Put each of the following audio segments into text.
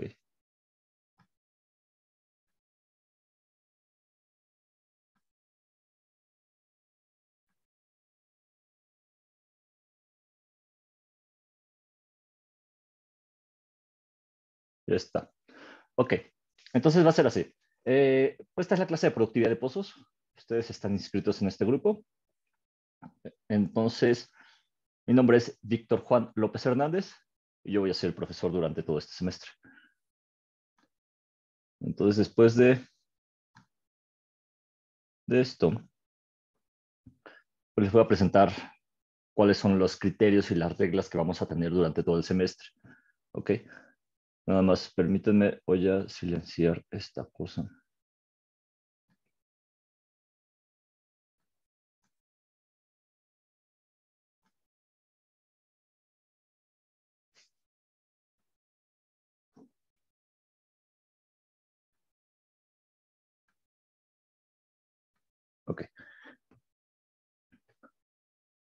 Ya está. Ok, entonces va a ser así. Eh, pues esta es la clase de productividad de pozos. Ustedes están inscritos en este grupo. Entonces, mi nombre es Víctor Juan López Hernández y yo voy a ser el profesor durante todo este semestre. Entonces, después de, esto, pues, les voy a presentar cuáles son los criterios y las reglas que vamos a tener durante todo el semestre. ¿Ok? Nada más, permítanme, voy a silenciar esta cosa.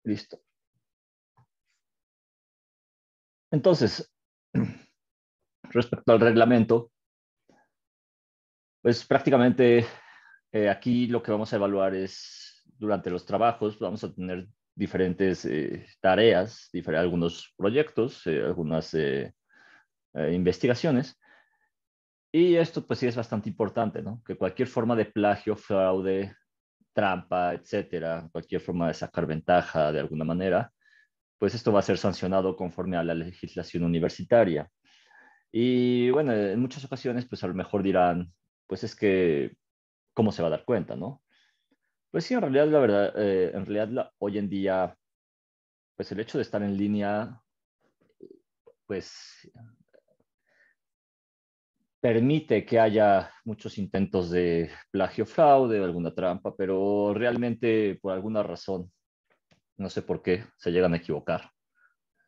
Listo. Entonces, respecto al reglamento, pues prácticamente eh, aquí lo que vamos a evaluar es durante los trabajos, vamos a tener diferentes eh, tareas, algunos proyectos, eh, algunas investigaciones. Y esto pues sí es bastante importante, ¿no? Que cualquier forma de plagio, fraude, trampa, etcétera, cualquier forma de sacar ventaja de alguna manera, pues esto va a ser sancionado conforme a la legislación universitaria. Y bueno, en muchas ocasiones, pues a lo mejor dirán, pues es que, ¿cómo se va a dar cuenta, no? Pues sí, en realidad, la verdad, eh, en realidad, hoy en día, pues el hecho de estar en línea, pues permite que haya muchos intentos de plagio, fraude, alguna trampa, pero realmente por alguna razón, no sé por qué, se llegan a equivocar,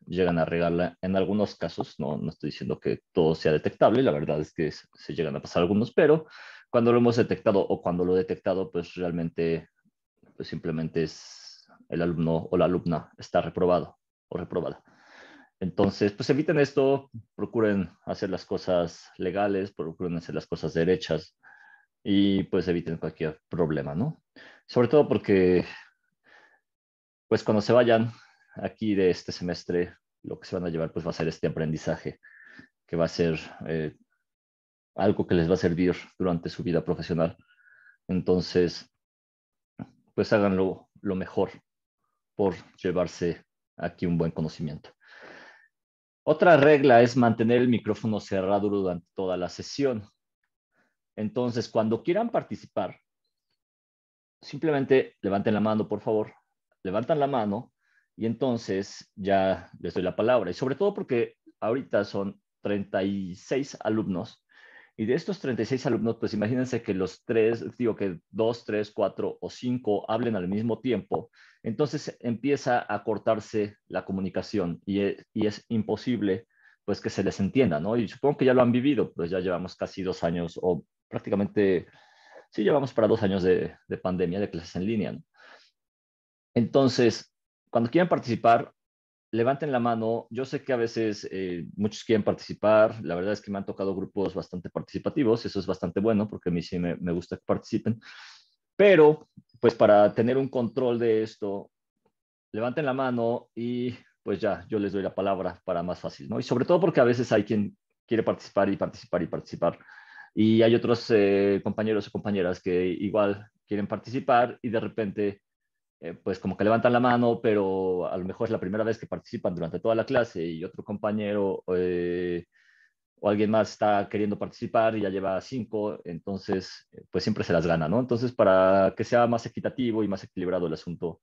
llegan a regarla en algunos casos, no, no estoy diciendo que todo sea detectable, la verdad es que se llegan a pasar algunos, pero cuando lo hemos detectado o cuando lo he detectado, pues realmente pues simplemente es el alumno o la alumna está reprobado o reprobada. Entonces, pues eviten esto, procuren hacer las cosas legales, procuren hacer las cosas derechas y pues eviten cualquier problema, ¿no? Sobre todo porque, pues cuando se vayan aquí de este semestre, lo que se van a llevar pues va a ser este aprendizaje, que va a ser eh, algo que les va a servir durante su vida profesional. Entonces, pues háganlo lo mejor por llevarse aquí un buen conocimiento. Otra regla es mantener el micrófono cerrado durante toda la sesión. Entonces, cuando quieran participar, simplemente levanten la mano, por favor. Levantan la mano y entonces ya les doy la palabra. Y sobre todo porque ahorita son 36 alumnos y de estos 36 alumnos, pues imagínense que los tres, digo que dos, tres, cuatro o cinco hablen al mismo tiempo, entonces empieza a cortarse la comunicación e, y es, imposible pues que se les entienda, ¿no? Y supongo que ya lo han vivido, pues ya llevamos casi dos años o prácticamente, sí, llevamos para dos años de, pandemia de clases en línea, Entonces, cuando quieran participar, levanten la mano. Yo sé que a veces eh, muchos quieren participar. La verdad es que me han tocado grupos bastante participativos. Eso es bastante bueno porque a mí sí me, gusta que participen. Pero, pues para tener un control de esto, levanten la mano y pues ya, yo les doy la palabra para más fácil, ¿no? Y sobre todo porque a veces hay quien quiere participar y participar y participar. Y hay otros eh, compañeros o compañeras que igual quieren participar y de repente eh, pues como que levantan la mano, pero a lo mejor es la primera vez que participan durante toda la clase y otro compañero eh, o alguien más está queriendo participar y ya lleva cinco, entonces eh, pues siempre se las gana, ¿no? Entonces para que sea más equitativo y más equilibrado el asunto,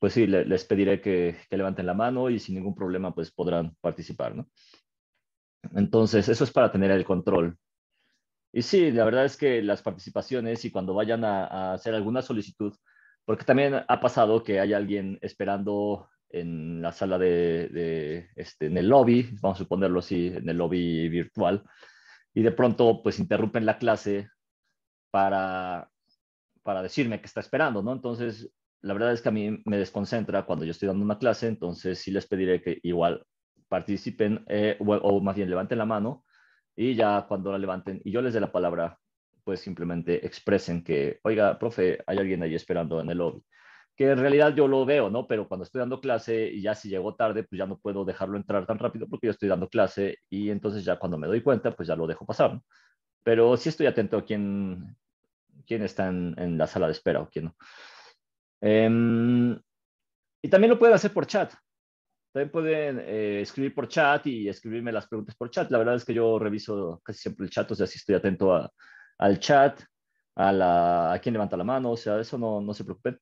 pues sí, les pediré que, que, levanten la mano y sin ningún problema pues podrán participar, ¿no? Entonces eso es para tener el control y sí, la verdad es que las participaciones y cuando vayan a, hacer alguna solicitud, porque también ha pasado que hay alguien esperando en la sala de, este, en el lobby, vamos a suponerlo así, en el lobby virtual, y de pronto pues interrumpen la clase para, para decirme que está esperando, ¿no? Entonces, la verdad es que a mí me desconcentra cuando yo estoy dando una clase, entonces sí les pediré que igual participen eh, o, o, más bien levanten la mano y ya cuando la levanten y yo les dé la palabra, pues simplemente expresen que, oiga, profe, hay alguien ahí esperando en el lobby. Que en realidad yo lo veo, ¿no? Pero cuando estoy dando clase y ya si llegó tarde, pues ya no puedo dejarlo entrar tan rápido porque yo estoy dando clase y entonces ya cuando me doy cuenta, pues ya lo dejo pasar. ¿no? Pero sí estoy atento a quién, quién está en, la sala de espera o quién no. Em, y también lo pueden hacer por chat. También pueden eh, escribir por chat y escribirme las preguntas por chat. La verdad es que yo reviso casi siempre el chat, o sea, si estoy atento al chat, a, la, a quién levanta la mano, o sea, eso no, no se preocupen.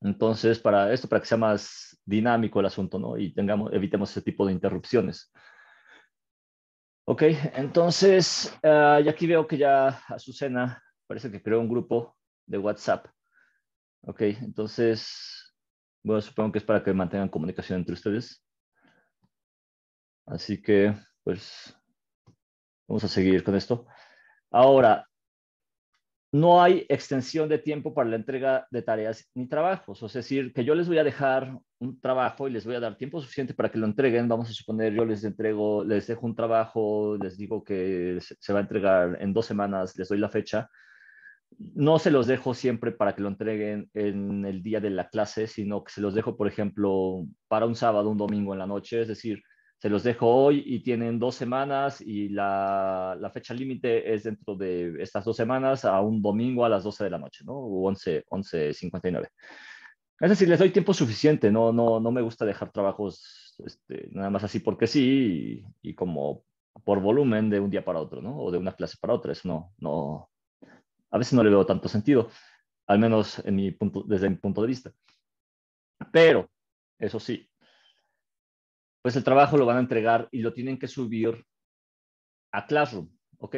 Entonces, para esto, para que sea más dinámico el asunto, ¿no? Y tengamos, evitemos ese tipo de interrupciones. Ok, entonces, ah, y aquí veo que ya Azucena parece que creó un grupo de WhatsApp. Ok, entonces bueno, supongo que es para que mantengan comunicación entre ustedes. Así que, pues, vamos a seguir con esto. Ahora, no hay extensión de tiempo para la entrega de tareas ni trabajos. O sea, es decir, que yo les voy a dejar un trabajo y les voy a dar tiempo suficiente para que lo entreguen. Vamos a suponer, yo les entrego, les dejo un trabajo, les digo que se va a entregar en dos semanas, les doy la fecha no se los dejo siempre para que lo entreguen en el día de la clase, sino que se los dejo, por ejemplo, para un sábado, un domingo en la noche, es decir, se los dejo hoy y tienen dos semanas y la, la fecha límite es dentro de estas dos semanas a un domingo a las 12 de la noche, ¿no? O 11, 11.59. Es decir, les doy tiempo suficiente, no, no, no me gusta dejar trabajos este, nada más así porque sí y, como por volumen de un día para otro, ¿no? O de una clase para otra, eso no, no, a veces no le veo tanto sentido, al menos desde mi punto de vista. Pero, eso sí, pues el trabajo lo van a entregar y lo tienen que subir a Classroom, ¿ok?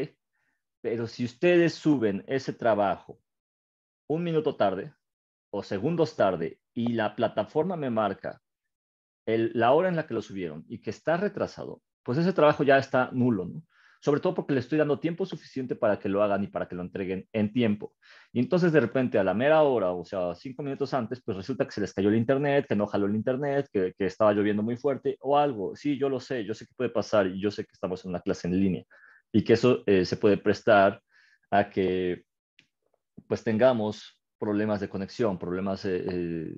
Pero si ustedes suben ese trabajo un minuto tarde o segundos tarde y la plataforma me marca la hora en la que lo subieron y que está retrasado, pues ese trabajo ya está nulo, ¿no? sobre todo porque le estoy dando tiempo suficiente para que lo hagan y para que lo entreguen en tiempo. Y entonces de repente a la mera hora, o sea, cinco minutos antes, pues resulta que se les cayó el internet, que no jaló el internet, que, estaba lloviendo muy fuerte o algo. Sí, yo lo sé, yo sé que puede pasar y yo sé que estamos en una clase en línea y que eso eh, se puede prestar a que pues tengamos problemas de conexión, problemas eh, eh,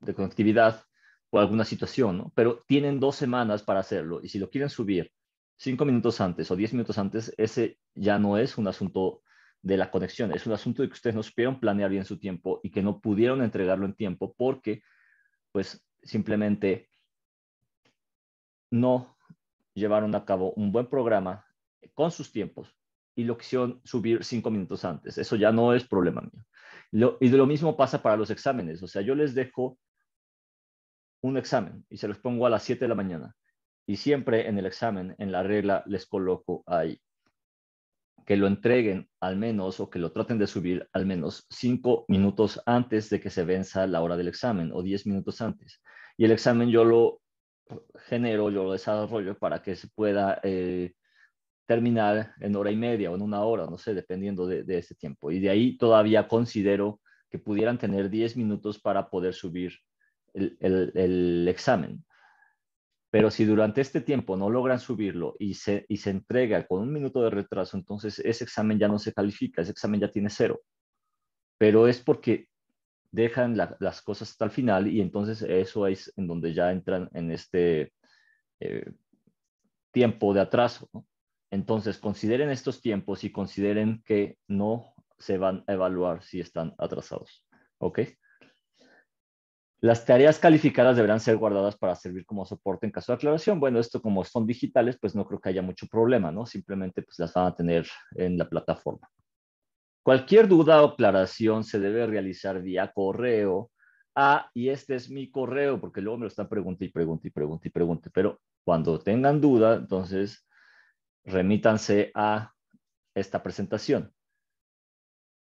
de conectividad o alguna situación, ¿no? Pero tienen dos semanas para hacerlo y si lo quieren subir cinco minutos antes o diez minutos antes, ese ya no es un asunto de la conexión, es un asunto de que ustedes no supieron planear bien su tiempo y que no pudieron entregarlo en tiempo porque, pues, simplemente no llevaron a cabo un buen programa con sus tiempos y lo quisieron subir cinco minutos antes. Eso ya no es problema mío. y de lo mismo pasa para los exámenes. O sea, yo les dejo un examen y se los pongo a las 7 de la mañana y siempre en el examen, en la regla, les coloco ahí que lo entreguen al menos o que lo traten de subir al menos cinco minutos antes de que se venza la hora del examen o diez minutos antes. Y el examen yo lo genero, yo lo desarrollo para que se pueda eh, terminar en hora y media o en una hora, no sé, dependiendo de, ese tiempo. Y de ahí todavía considero que pudieran tener diez minutos para poder subir el, el examen. Pero si durante este tiempo no logran subirlo y se, entrega con un minuto de retraso, entonces ese examen ya no se califica, ese examen ya tiene cero. Pero es porque dejan las cosas hasta el final y entonces eso es en donde ya entran en este eh, tiempo de atraso. Entonces consideren estos tiempos y consideren que no se van a evaluar si están atrasados. ¿Ok? Las tareas calificadas deberán ser guardadas para servir como soporte en caso de aclaración. Bueno, esto como son digitales, pues no creo que haya mucho problema, ¿no? Simplemente pues las van a tener en la plataforma. Cualquier duda o aclaración se debe realizar vía correo. a ah, y este es mi correo, porque luego me lo están preguntando y preguntando y preguntando y pregunta. Pero cuando tengan duda, entonces remítanse a esta presentación.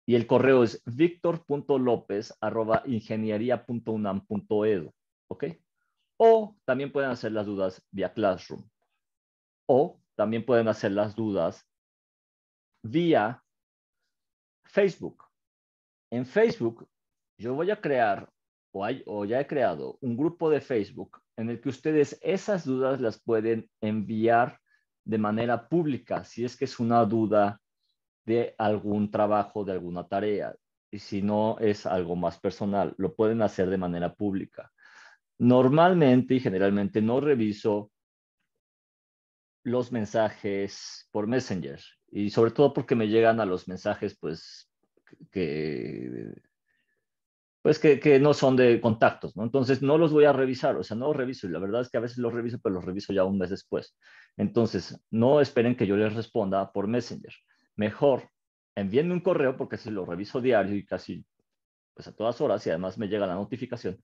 Y el correo es victor.lopez.ingeniería.unam.edu. ¿Ok? O también pueden hacer las dudas vía Classroom. O también pueden hacer las dudas vía Facebook. En Facebook, yo voy a crear, o ya he creado, un grupo de Facebook en el que ustedes esas dudas las pueden enviar de manera pública, si es que es una duda de algún trabajo, de alguna tarea. Y si no es algo más personal, lo pueden hacer de manera pública. Normalmente y generalmente no reviso los mensajes por Messenger y sobre todo porque me llegan a los mensajes pues que pues que, no son de contactos, ¿no? Entonces no los voy a revisar, o sea, no los reviso y la verdad es que a veces los reviso, pero los reviso ya un mes después. Entonces, no esperen que yo les responda por Messenger mejor envíenme un correo porque se lo reviso diario y casi pues a todas horas y además me llega la notificación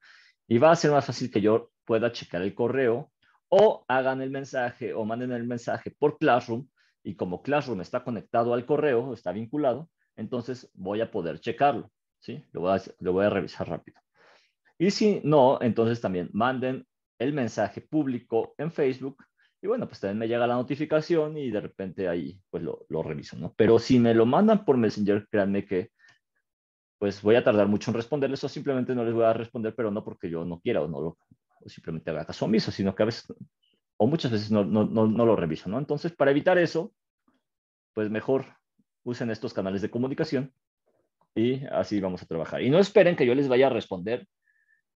y va a ser más fácil que yo pueda checar el correo o hagan el mensaje o manden el mensaje por Classroom y como Classroom está conectado al correo, está vinculado, entonces voy a poder checarlo, ¿sí? Lo voy a, lo voy a revisar rápido. Y si no, entonces también manden el mensaje público en Facebook y bueno, pues también me llega la notificación y de repente ahí pues lo, reviso, ¿no? Pero si me lo mandan por Messenger, créanme que pues voy a tardar mucho en responderles o simplemente no les voy a responder, pero no porque yo no quiera o no simplemente haga caso omiso, sino que a veces o muchas veces no, no, no, no, lo reviso, ¿no? Entonces, para evitar eso, pues mejor usen estos canales de comunicación y así vamos a trabajar. Y no esperen que yo les vaya a responder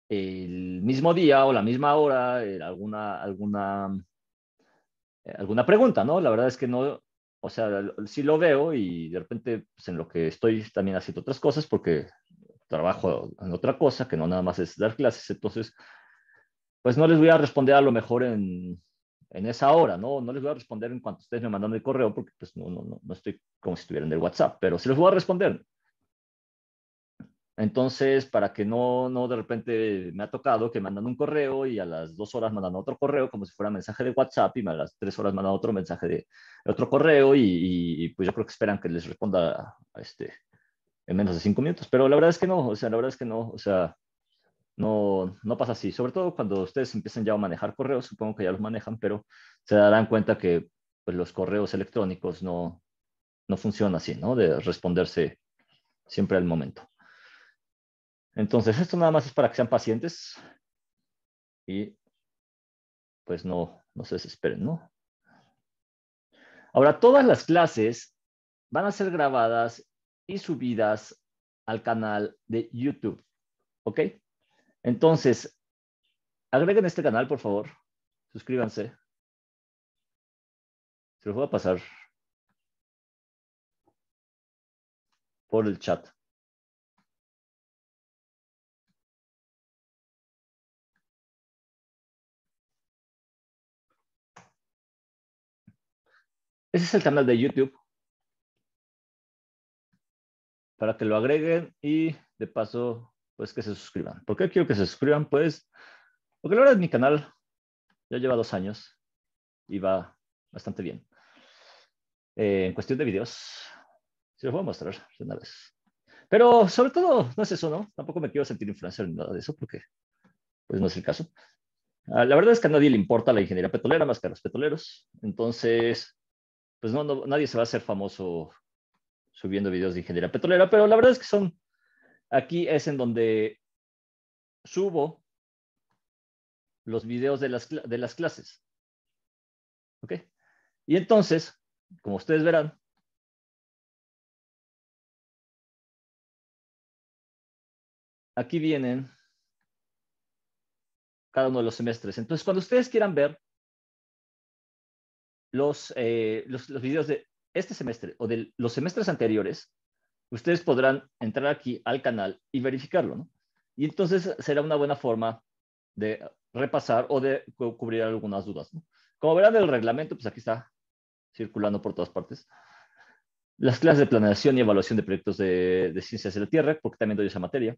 el mismo día o la misma hora, eh, alguna, alguna eh, alguna pregunta, ¿no? La verdad es que no, o sea, sí lo veo y de repente pues, en lo que estoy también haciendo otras cosas porque trabajo en otra cosa que no nada más es dar clases, entonces, pues no les voy a responder a lo mejor en, en esa hora, ¿no? No les voy a responder en cuanto ustedes me mandan el correo porque pues no, no, no, estoy como si estuvieran en el WhatsApp, pero sí les voy a responder entonces, para que no, no de repente me ha tocado que mandan un correo y a las dos horas mandan otro correo como si fuera mensaje de WhatsApp y a las tres horas mandan otro mensaje de otro correo y, pues yo creo que esperan que les responda este, en menos de cinco minutos. Pero la verdad es que no, o sea, la verdad es que no, o sea, no, pasa así. Sobre todo cuando ustedes empiezan ya a manejar correos, supongo que ya los manejan, pero se darán cuenta que pues, los correos electrónicos no, no funcionan así, ¿no? De responderse siempre al momento. Entonces, esto nada más es para que sean pacientes y pues no, no se desesperen, ¿no? Ahora, todas las clases van a ser grabadas y subidas al canal de YouTube, ¿ok? Entonces, agreguen este canal, por favor. Suscríbanse. Se los voy a pasar por el chat. Ese es el canal de YouTube. Para que lo agreguen y de paso, pues que se suscriban. ¿Por qué quiero que se suscriban? Pues, porque la verdad es mi canal ya lleva dos años y va bastante bien. Eh, en cuestión de videos, se los voy a mostrar de una vez. Pero sobre todo, no es eso, ¿no? Tampoco me quiero sentir influenciado nada de eso, porque pues no es el caso. Ah, la verdad es que a nadie le importa la ingeniería petrolera más que a los petroleros. Entonces, pues no, nadie se va a hacer famoso subiendo videos de ingeniería petrolera, pero la verdad es que son, aquí es en donde subo los videos de las, de las clases. ¿Ok? Y entonces, como ustedes verán, aquí vienen cada uno de los semestres. Entonces, cuando ustedes quieran ver eh, los, los, videos de este semestre o de los semestres anteriores, ustedes podrán entrar aquí al canal y verificarlo, Y entonces será una buena forma de repasar o de cubrir algunas dudas, Como verán el reglamento, pues aquí está circulando por todas partes. Las clases de planeación y evaluación de proyectos de, de ciencias de la Tierra, porque también doy esa materia.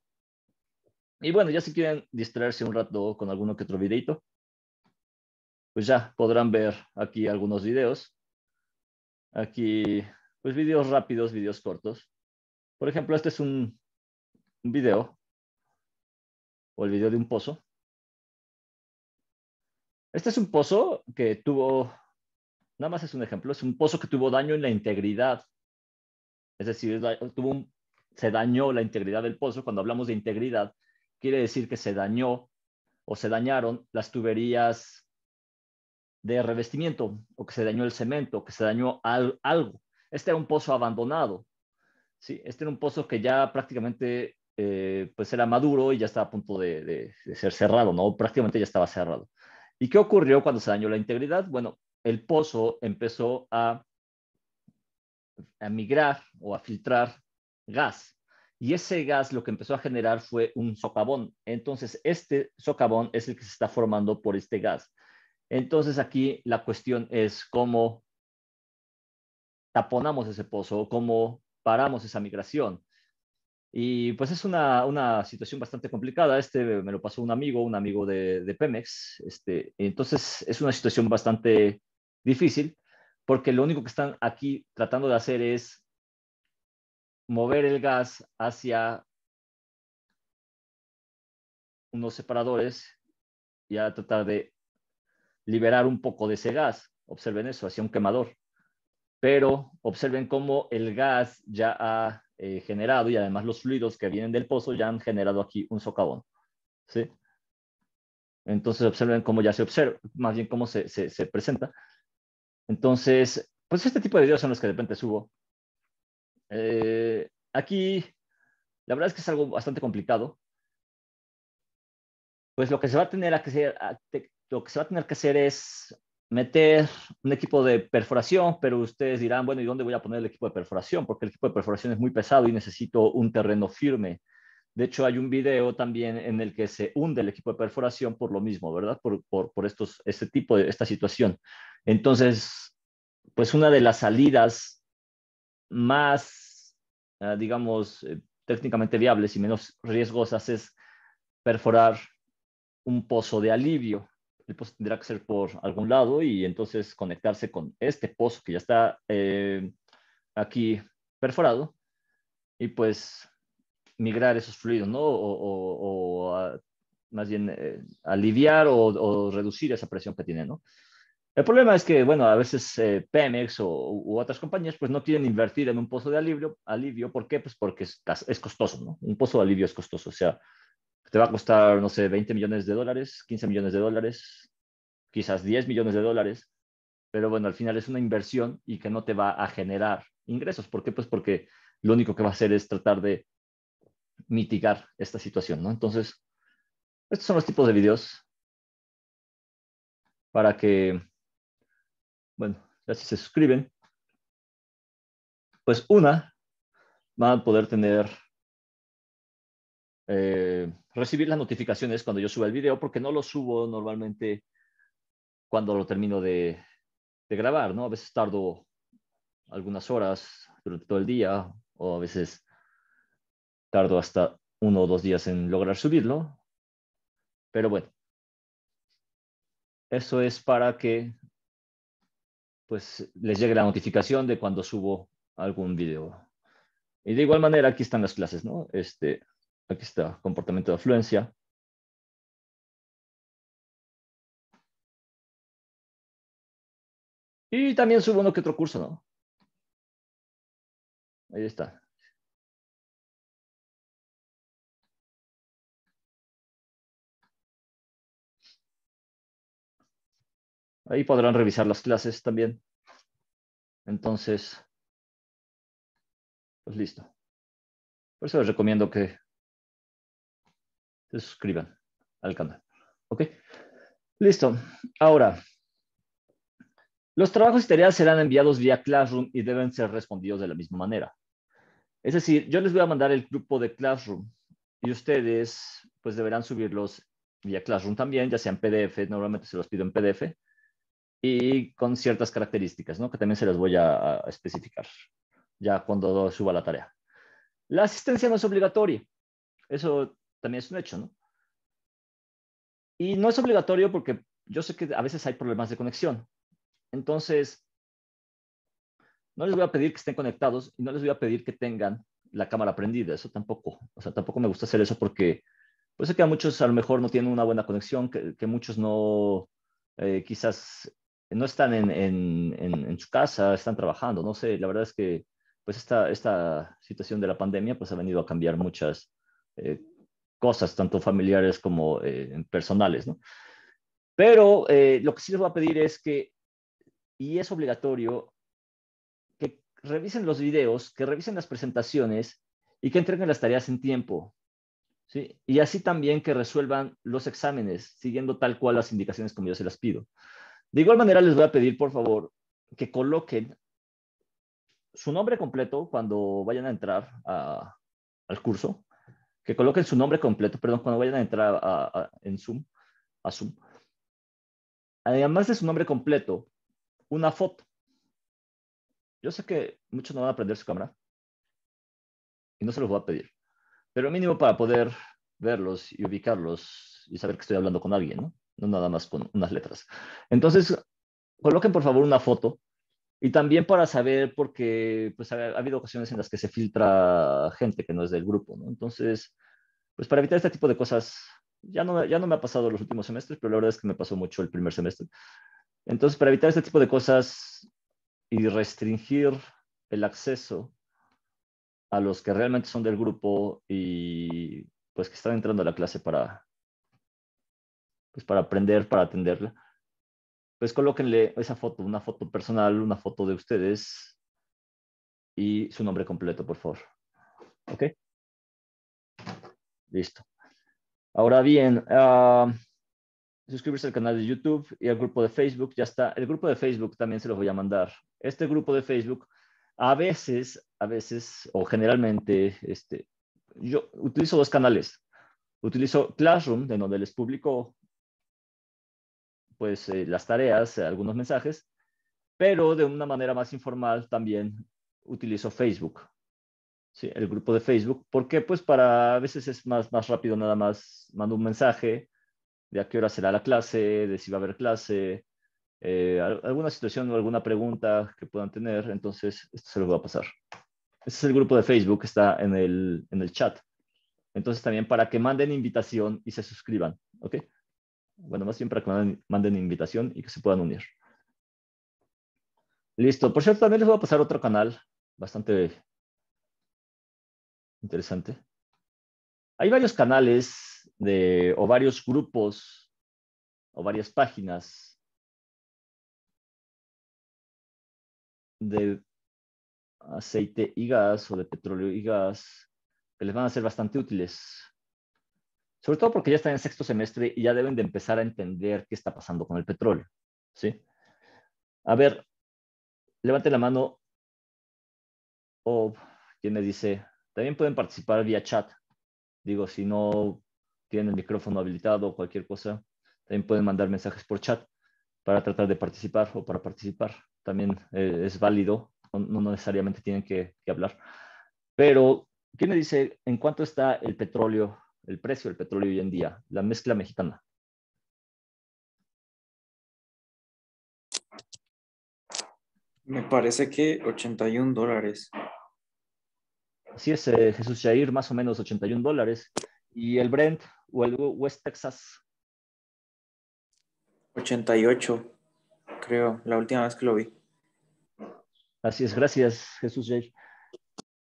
Y bueno, ya si quieren distraerse un rato con alguno que otro videito, pues ya podrán ver aquí algunos videos. Aquí, pues videos rápidos, videos cortos. Por ejemplo, este es un, video o el video de un pozo. Este es un pozo que tuvo, nada más es un ejemplo, es un pozo que tuvo daño en la integridad. Es decir, tuvo se dañó la integridad del pozo. Cuando hablamos de integridad, quiere decir que se dañó o se dañaron las tuberías de revestimiento o que se dañó el cemento, o que se dañó algo. Este era un pozo abandonado. ¿sí? Este era un pozo que ya prácticamente eh, pues era maduro y ya estaba a punto de, ser cerrado, ¿no? Prácticamente ya estaba cerrado. ¿Y qué ocurrió cuando se dañó la integridad? Bueno, el pozo empezó a, a migrar o a filtrar gas. Y ese gas lo que empezó a generar fue un socavón. Entonces, este socavón es el que se está formando por este gas. Entonces aquí la cuestión es cómo taponamos ese pozo, cómo paramos esa migración. Y pues es una, situación bastante complicada. Este me lo pasó un amigo, un amigo de, Pemex. Este, entonces es una situación bastante difícil porque lo único que están aquí tratando de hacer es mover el gas hacia unos separadores y a tratar de liberar un poco de ese gas. Observen eso, hacia un quemador. Pero observen cómo el gas ya ha eh, generado y además los fluidos que vienen del pozo ya han generado aquí un socavón. ¿sí? Entonces observen cómo ya se observa, más bien cómo se, se, presenta. Entonces, pues este tipo de videos son los que de repente subo. Eh, aquí, la verdad es que es algo bastante complicado. Pues lo que se va a tener a que, se lo que se va a tener que hacer es meter un equipo de perforación, pero ustedes dirán, bueno, ¿y dónde voy a poner el equipo de perforación? Porque el equipo de perforación es muy pesado y necesito un terreno firme. De hecho, hay un video también en el que se hunde el equipo de perforación por lo mismo, ¿verdad? Por, por estos, este tipo de, esta situación. Entonces, pues una de las salidas más, ah, digamos, eh, técnicamente viables y menos riesgosas es perforar un pozo de alivio, el pozo tendrá que ser por algún lado y entonces conectarse con este pozo que ya está eh, aquí perforado y pues migrar esos fluidos, ¿no? O, o, más bien eh, aliviar o, reducir esa presión que tiene, ¿no? El problema es que, bueno, a veces eh, Pemex o, u otras compañías pues no quieren invertir en un pozo de alivio, alivio ¿por qué? Pues porque es, es costoso, ¿no? Un pozo de alivio es costoso, o sea, te va a costar, no sé, 20 millones de dólares, 15 millones de dólares, quizás 10 millones de dólares, pero bueno, al final es una inversión y que no te va a generar ingresos. ¿Por qué? Pues porque lo único que va a hacer es tratar de mitigar esta situación, ¿no? Entonces, estos son los tipos de videos para que, bueno, ya si se suscriben, pues una, van a poder tener eh, recibir las notificaciones cuando yo suba el video, porque no lo subo normalmente cuando lo termino de, grabar, ¿no? A veces tardo algunas horas durante todo el día o a veces tardo hasta uno o dos días en lograr subirlo. Pero bueno, eso es para que pues les llegue la notificación de cuando subo algún video. Y de igual manera, aquí están las clases, ¿no? Este, Aquí está, comportamiento de afluencia. Y también subo uno que otro curso, ¿no? Ahí está. Ahí podrán revisar las clases también. Entonces, pues listo. Por eso les recomiendo que se suscriban al canal. ¿Ok? Listo. Ahora, los trabajos y serán enviados vía Classroom y deben ser respondidos de la misma manera. Es decir, yo les voy a mandar el grupo de Classroom y ustedes pues deberán subirlos vía Classroom también, ya sea en PDF, normalmente se los pido en PDF, y con ciertas características, ¿no? Que también se las voy a, a especificar ya cuando suba la tarea. La asistencia no es obligatoria. Eso también es un hecho, ¿no? Y no es obligatorio porque yo sé que a veces hay problemas de conexión. Entonces, no les voy a pedir que estén conectados y no les voy a pedir que tengan la cámara prendida, eso tampoco. O sea, tampoco me gusta hacer eso porque pues sé que a muchos a lo mejor no tienen una buena conexión, que, muchos no, eh, quizás no están en, su casa, están trabajando, no sé, la verdad es que pues esta, esta situación de la pandemia pues ha venido a cambiar muchas cosas. Eh, cosas, tanto familiares como eh, personales, ¿no? Pero eh, lo que sí les voy a pedir es que, y es obligatorio, que revisen los videos, que revisen las presentaciones y que entreguen las tareas en tiempo. ¿sí? Y así también que resuelvan los exámenes, siguiendo tal cual las indicaciones como yo se las pido. De igual manera, les voy a pedir, por favor, que coloquen su nombre completo cuando vayan a entrar al curso, que coloquen su nombre completo, perdón, cuando vayan a entrar a, en Zoom, a Zoom. Además de su nombre completo, una foto. Yo sé que muchos no van a prender su cámara y no se los voy a pedir, pero mínimo para poder verlos y ubicarlos y saber que estoy hablando con alguien, No nada más con unas letras. Entonces, coloquen por favor una foto y también para saber, porque pues, ha, habido ocasiones en las que se filtra gente que no es del grupo, ¿no? Entonces, pues para evitar este tipo de cosas, ya no, ya no me ha pasado los últimos semestres, pero la verdad es que me pasó mucho el primer semestre. Entonces, para evitar este tipo de cosas y restringir el acceso a los que realmente son del grupo y pues que están entrando a la clase para, pues, para aprender, para atenderla pues colóquenle esa foto, una foto personal, una foto de ustedes y su nombre completo, por favor. ¿Ok? Listo. Ahora bien, ah, suscribirse al canal de YouTube y al grupo de Facebook, ya está. El grupo de Facebook también se los voy a mandar. Este grupo de Facebook, a veces, a veces, o generalmente, este, yo utilizo dos canales. Utilizo Classroom, de donde les publico pues eh, las tareas, eh, algunos mensajes, pero de una manera más informal también utilizo Facebook, ¿sí? el grupo de Facebook. porque Pues para a veces es más, más rápido nada más mando un mensaje de a qué hora será la clase, de si va a haber clase, eh, alguna situación o alguna pregunta que puedan tener, entonces esto se los va a pasar. ese es el grupo de Facebook que está en el, en el chat. Entonces también para que manden invitación y se suscriban, ¿ok? bueno, más siempre para que manden, invitación y que se puedan unir. Listo. Por cierto, también les voy a pasar otro canal bastante interesante. Hay varios canales de, o varios grupos o varias páginas de aceite y gas o de petróleo y gas que les van a ser bastante útiles sobre todo porque ya están en sexto semestre y ya deben de empezar a entender qué está pasando con el petróleo. ¿sí? A ver, levante la mano o quien me dice, también pueden participar vía chat. Digo, si no tienen el micrófono habilitado o cualquier cosa, también pueden mandar mensajes por chat para tratar de participar o para participar. También eh, es válido, no, no necesariamente tienen que, que hablar. Pero, ¿quién me dice en cuánto está el petróleo el precio del petróleo hoy en día, la mezcla mexicana? Me parece que 81 dólares. Así es, eh, Jesús Jair, más o menos 81 dólares. ¿Y el Brent o el West Texas? 88, creo, la última vez que lo vi. Así es, gracias, Jesús Jair.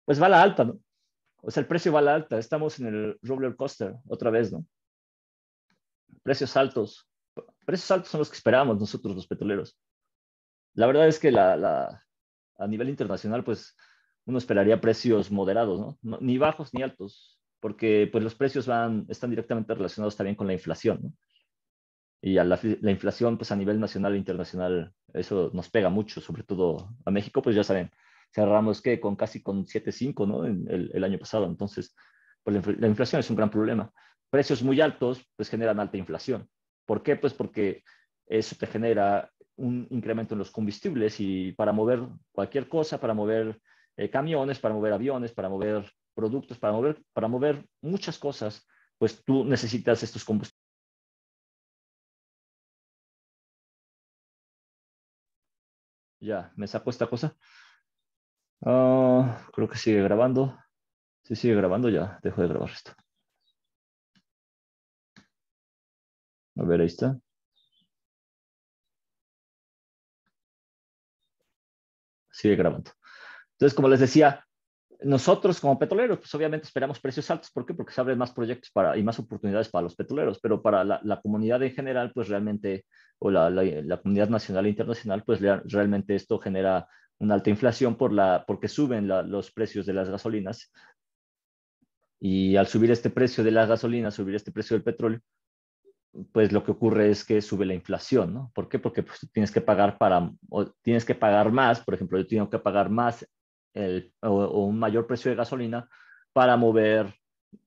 Pues va a la alta, ¿no? O sea, el precio va a la alta. Estamos en el roller coaster otra vez, ¿no? Precios altos. Precios altos son los que esperábamos nosotros, los petroleros. La verdad es que la, a nivel internacional, pues uno esperaría precios moderados, ¿no? Ni bajos ni altos, porque pues los precios van, están directamente relacionados también con la inflación, ¿no? Y la, inflación, pues a nivel nacional e internacional, eso nos pega mucho, sobre todo a México, pues ya saben, cerramos que con casi con 7.5 ¿no? el, año pasado. Entonces, pues la, inflación es un gran problema. Precios muy altos, pues generan alta inflación. ¿Por qué? Pues porque eso te genera un incremento en los combustibles y para mover cualquier cosa, para mover eh, camiones, para mover aviones, para mover productos, para mover, para mover muchas cosas, pues tú necesitas estos combustibles. Ya, ¿me sacó esta cosa? Ah, creo que sigue grabando. Si sigue grabando ya, dejo de grabar esto. A ver, ahí está. Sigue grabando. Entonces, como les decía, nosotros como petroleros, pues obviamente esperamos precios altos. ¿Por qué? Porque se abren más proyectos para, y más oportunidades para los petroleros, pero para la, la comunidad en general, pues realmente, o la, la comunidad nacional e internacional, pues realmente esto genera una alta inflación por la, porque suben los precios de las gasolinas. Y al subir este precio de las gasolinas, subir este precio del petróleo, pues lo que ocurre es que sube la inflación, ¿no? ¿Por qué? Porque pues, tienes que pagar para, tienes que pagar más, por ejemplo, yo tengo que pagar más o, un mayor precio de gasolina para mover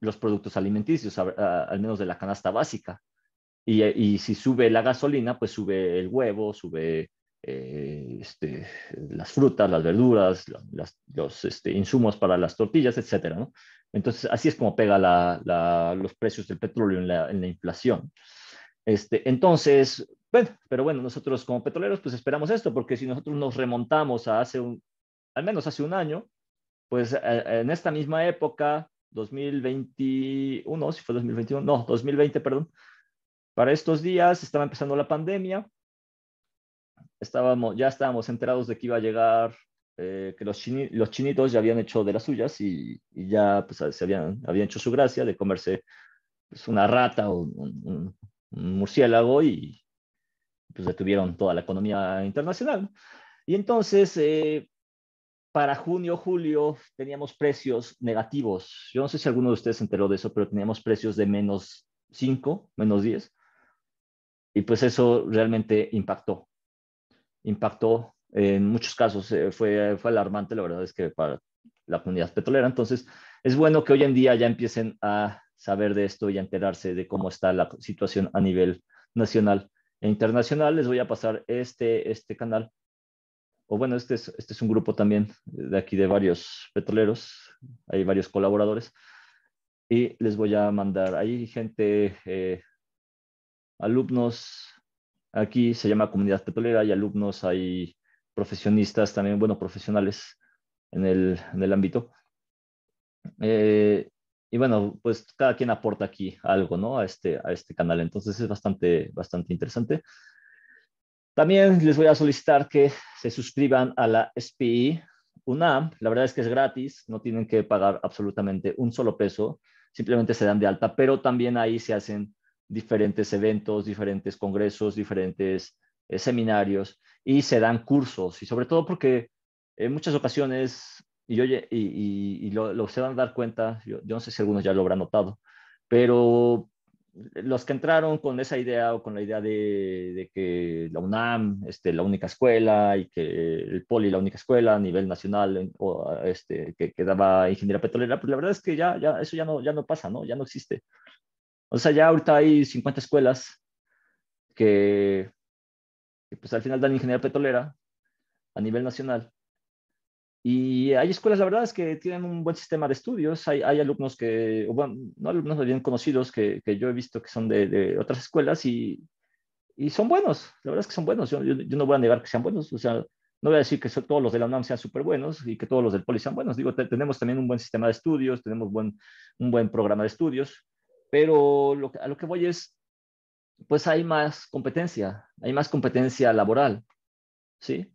los productos alimenticios, al menos de la canasta básica. Y, y, si sube la gasolina, pues sube el huevo, sube eh, este, las frutas, las verduras, los este, insumos para las tortillas, etc. Entonces, así es como pega los precios del petróleo en la, inflación. Este, entonces, bueno, pero bueno, nosotros como petroleros pues esperamos esto, porque si nosotros nos remontamos a hace un, al menos hace un año, pues eh, en esta misma época, 2021, si fue 2021, no, 2020, perdón, para estos días estaba empezando la pandemia, estábamos, ya estábamos enterados de que iba a llegar, eh, que los, los, chinitos ya habían hecho de las suyas y, ya pues, se habían, habían hecho su gracia de comerse pues, una rata o un, murciélago y pues detuvieron toda la economía internacional. Y entonces, eh, para junio, julio, teníamos precios negativos. Yo no sé si alguno de ustedes se enteró de eso, pero teníamos precios de menos 5, menos 10. Y pues eso realmente impactó impactó en muchos casos, eh, fue, fue alarmante, la verdad es que para la comunidad petrolera. Entonces, es bueno que hoy en día ya empiecen a saber de esto y a enterarse de cómo está la situación a nivel nacional e internacional. Les voy a pasar este, este canal. O bueno, este es, este es un grupo también de aquí de varios petroleros, hay varios colaboradores. Y les voy a mandar ahí gente, eh, alumnos, Aquí se llama comunidad petrolera, hay alumnos, hay profesionistas también, bueno, profesionales en el, en el ámbito. Eh, y bueno, pues cada quien aporta aquí algo, ¿no? A este, a este canal. Entonces es bastante, bastante interesante. También les voy a solicitar que se suscriban a la SPI UNAM. La verdad es que es gratis, no tienen que pagar absolutamente un solo peso, simplemente se dan de alta, pero también ahí se hacen diferentes eventos, diferentes congresos, diferentes eh, seminarios y se dan cursos y sobre todo porque en eh, muchas ocasiones, y, y, lo, se van a dar cuenta, yo, no sé si algunos ya lo habrán notado, pero los que entraron con esa idea o con la idea de, que la UNAM este, la única escuela y que el POLI la única escuela a nivel nacional o, este, que, daba ingeniería petrolera, pues la verdad es que ya, ya eso ya no, ya no pasa, ¿no? ya no existe. O sea, ya ahorita hay 50 escuelas que, pues al final dan ingeniería petrolera a nivel nacional. Y hay escuelas, la verdad, es que tienen un buen sistema de estudios. Hay, hay alumnos que, bueno, no alumnos bien conocidos que, que yo he visto que son de, otras escuelas y, y, son buenos. La verdad es que son buenos. Yo, yo, no voy a negar que sean buenos. O sea, no voy a decir que son, todos los de la UNAM sean súper buenos y que todos los del Poli sean buenos. Digo, tenemos también un buen sistema de estudios, tenemos buen, un buen programa de estudios. Pero lo, a lo que voy es, pues hay más competencia, hay más competencia laboral, ¿sí?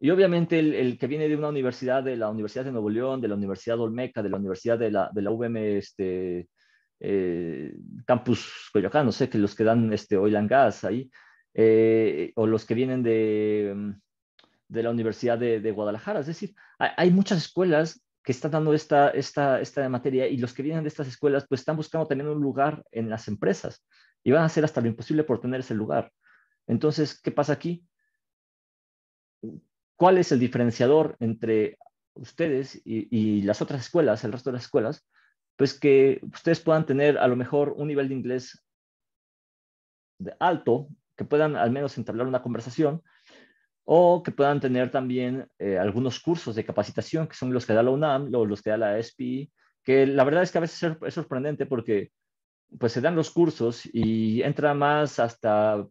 Y obviamente el, el, que viene de una universidad, de la Universidad de Nuevo León, de la Universidad Olmeca, de la Universidad de la, de la este, eh, Campus Coyoacán, no sé, que los que dan este, oil and gas ahí, eh, o los que vienen de, de la Universidad de, de Guadalajara. Es decir, hay, muchas escuelas que están dando esta, esta, esta materia y los que vienen de estas escuelas pues están buscando tener un lugar en las empresas y van a hacer hasta lo imposible por tener ese lugar. Entonces, ¿qué pasa aquí? ¿Cuál es el diferenciador entre ustedes y, y las otras escuelas, el resto de las escuelas? Pues que ustedes puedan tener a lo mejor un nivel de inglés de alto, que puedan al menos entablar una conversación, o que puedan tener también eh, algunos cursos de capacitación, que son los que da la UNAM los que da la ESPI, que la verdad es que a veces es sorprendente porque pues se dan los cursos y entra más hasta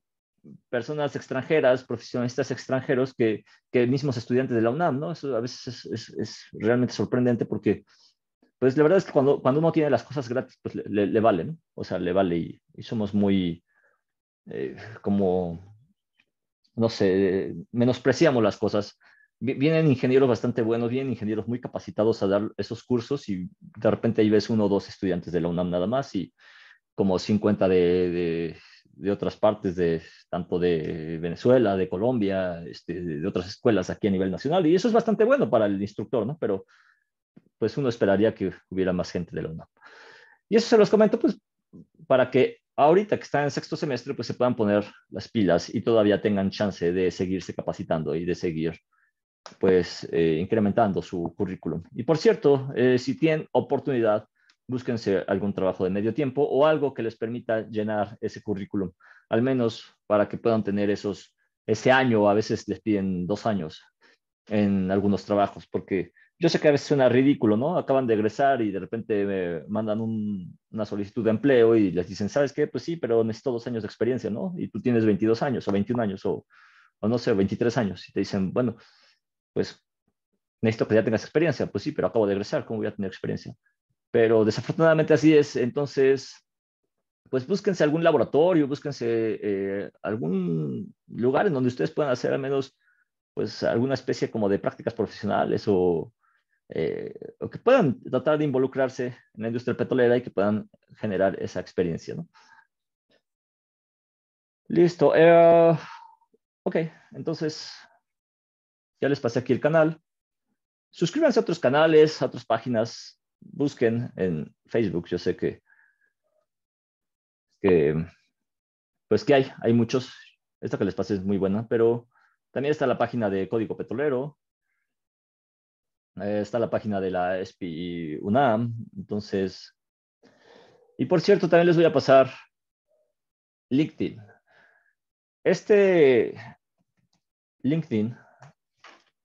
personas extranjeras, profesionistas extranjeros que, que mismos estudiantes de la UNAM, ¿no? Eso a veces es, es, realmente sorprendente porque, pues la verdad es que cuando, cuando uno tiene las cosas gratis, pues le, le, vale, ¿no? O sea, le vale y, somos muy eh, como no sé, menospreciamos las cosas. Vienen ingenieros bastante buenos, vienen ingenieros muy capacitados a dar esos cursos y de repente ahí ves uno o dos estudiantes de la UNAM nada más y como 50 de, otras partes, de, tanto de Venezuela, de Colombia, este, de otras escuelas aquí a nivel nacional. Y eso es bastante bueno para el instructor, ¿no? Pero pues uno esperaría que hubiera más gente de la UNAM. Y eso se los comento pues para que ahorita que están en sexto semestre, pues se puedan poner las pilas y todavía tengan chance de seguirse capacitando y de seguir pues eh, incrementando su currículum. Y por cierto, eh, si tienen oportunidad, búsquense algún trabajo de medio tiempo o algo que les permita llenar ese currículum, al menos para que puedan tener esos, ese año, a veces les piden dos años en algunos trabajos, porque yo sé que a veces suena ridículo, ¿no? Acaban de egresar y de repente me mandan una solicitud de empleo y les dicen, ¿sabes qué? Pues sí, pero necesito dos años de experiencia, ¿no? Y tú tienes 22 años o 21 años o, no sé, 23 años. Y te dicen, bueno, pues necesito que ya tengas experiencia. Pues sí, pero acabo de egresar, ¿cómo voy a tener experiencia? Pero desafortunadamente así es. Entonces, pues búsquense algún laboratorio, búsquense eh, algún lugar en donde ustedes puedan hacer al menos pues alguna especie como de prácticas profesionales o, eh, o que puedan tratar de involucrarse en la industria petrolera y que puedan generar esa experiencia. Listo. Eh, ok, entonces ya les pasé aquí el canal. Suscríbanse a otros canales, a otras páginas. Busquen en Facebook. Yo sé que, que pues que hay, hay muchos. Esta que les pasé es muy buena, pero también está la página de Código Petrolero, eh, está la página de la e SPI UNAM. Entonces, y por cierto, también les voy a pasar LinkedIn. Este LinkedIn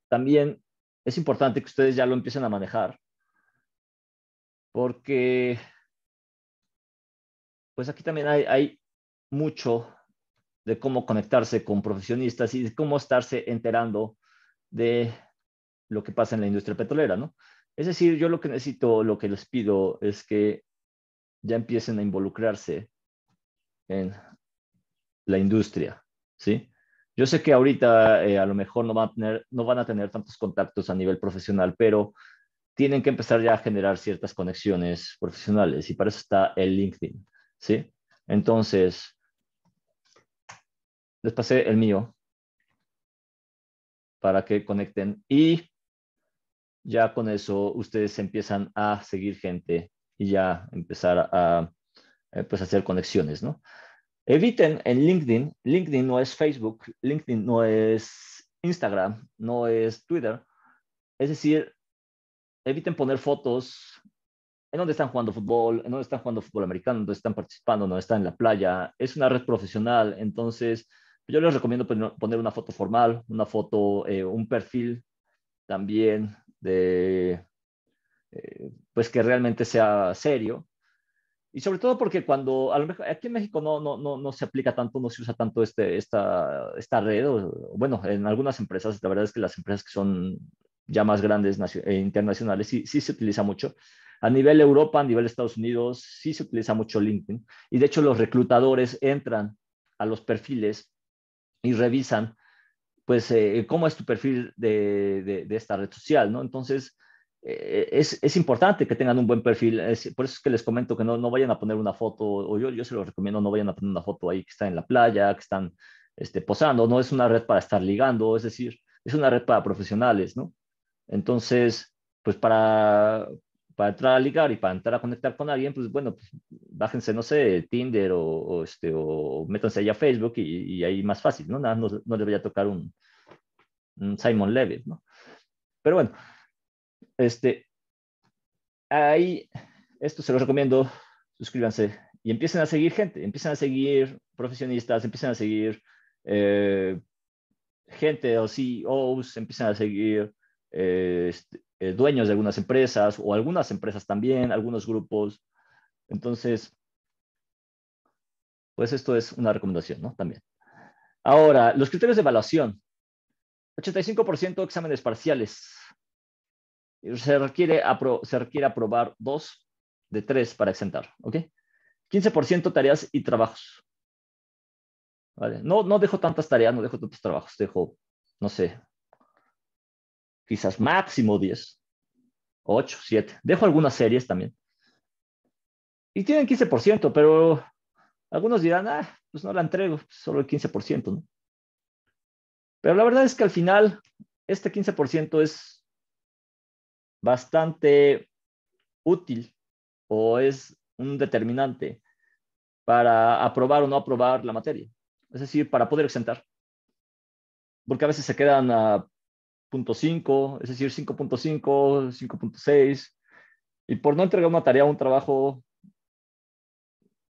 también es importante que ustedes ya lo empiecen a manejar porque pues aquí también hay, hay mucho de cómo conectarse con profesionistas y de cómo estarse enterando de lo que pasa en la industria petrolera, ¿no? Es decir, yo lo que necesito, lo que les pido es que ya empiecen a involucrarse en la industria, ¿sí? Yo sé que ahorita eh, a lo mejor no van, a tener, no van a tener tantos contactos a nivel profesional, pero tienen que empezar ya a generar ciertas conexiones profesionales y para eso está el LinkedIn, ¿sí? Entonces, les pasé el mío para que conecten y ya con eso ustedes empiezan a seguir gente y ya empezar a eh, pues, hacer conexiones, ¿no? Eviten en LinkedIn, LinkedIn no es Facebook, LinkedIn no es Instagram, no es Twitter, es decir, eviten poner fotos en donde están jugando fútbol, en donde están jugando fútbol americano, donde están participando, no están en la playa, es una red profesional, entonces yo les recomiendo poner una foto formal, una foto, eh, un perfil también de, eh, pues que realmente sea serio. Y sobre todo porque cuando, a lo mejor aquí en México no, no, no, se aplica tanto, no se usa tanto este, esta, esta red, bueno, en algunas empresas, la verdad es que las empresas que son ya más grandes e internacionales, sí, sí se utiliza mucho. A nivel Europa, a nivel Estados Unidos, sí se utiliza mucho LinkedIn. Y de hecho los reclutadores entran a los perfiles y revisan pues, eh, cómo es tu perfil de, de, esta red social, ¿no? Entonces, eh, es, es, importante que tengan un buen perfil. por eso es que les comento que no, no vayan a poner una foto, o yo, yo se los recomiendo, no vayan a poner una foto ahí que está en la playa, que están este, posando. No es una red para estar ligando, es decir, es una red para profesionales, ¿no? Entonces, pues para, para entrar a ligar y para entrar a conectar con alguien, pues bueno, pues, bájense, no sé, Tinder o, este, o métanse ahí a Facebook y, ahí más fácil, ¿no? Nada, no, no les voy a tocar un, Simon Levitt, ¿no? Pero bueno, este, ahí, esto se los recomiendo, suscríbanse y empiecen a seguir gente, empiecen a seguir profesionistas, empiecen a seguir eh, gente o CEOs, empiecen a seguir eh, este, eh, dueños de algunas empresas o algunas empresas también, algunos grupos. Entonces, pues esto es una recomendación, ¿no? También. Ahora, los criterios de evaluación. 85% exámenes parciales. Se requiere, se aprobar dos de tres para exentar, ¿ok? 15% tareas y trabajos. No, no dejo tantas tareas, no dejo tantos trabajos, dejo, no sé, quizás máximo 10, 8, 7. Dejo algunas series también. Y tienen 15%, pero algunos dirán, ah, pues no la entrego, solo el 15%, ¿no? Pero la verdad es que al final, este 15% es bastante útil o es un determinante para aprobar o no aprobar la materia. Es decir, para poder exentar. Porque a veces se quedan a 5, es decir, 5.5, 5.6, y por no entregar una tarea o un trabajo,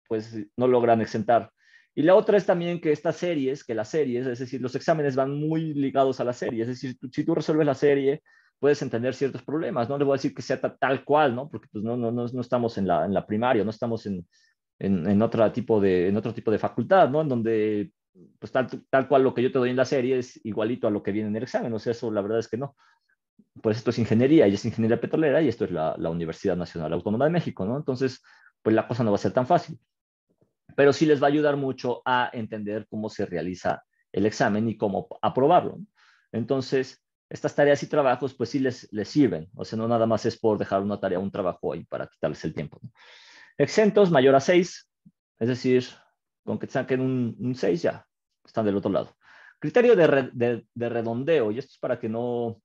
pues no logran exentar. Y la otra es también que estas series, que las series, es decir, los exámenes van muy ligados a la serie, es decir, si tú resuelves la serie, puedes entender ciertos problemas, no le voy a decir que sea tal cual, ¿no? Porque pues no, no, no, no estamos en la, en la primaria, no estamos en, en, en, otro tipo de, en otro tipo de facultad, ¿no? En donde pues tal, tal cual lo que yo te doy en la serie es igualito a lo que viene en el examen, o sea, eso la verdad es que no. Pues esto es ingeniería y es ingeniería petrolera y esto es la, la Universidad Nacional Autónoma de México, ¿no? Entonces, pues la cosa no va a ser tan fácil, pero sí les va a ayudar mucho a entender cómo se realiza el examen y cómo aprobarlo. Entonces, estas tareas y trabajos, pues sí les, les sirven. O sea, no nada más es por dejar una tarea, un trabajo ahí para quitarles el tiempo. ¿no? Exentos mayor a 6, es decir, con que sean que en un 6 ya, están del otro lado. Criterio de, redondeo, y esto es para que no...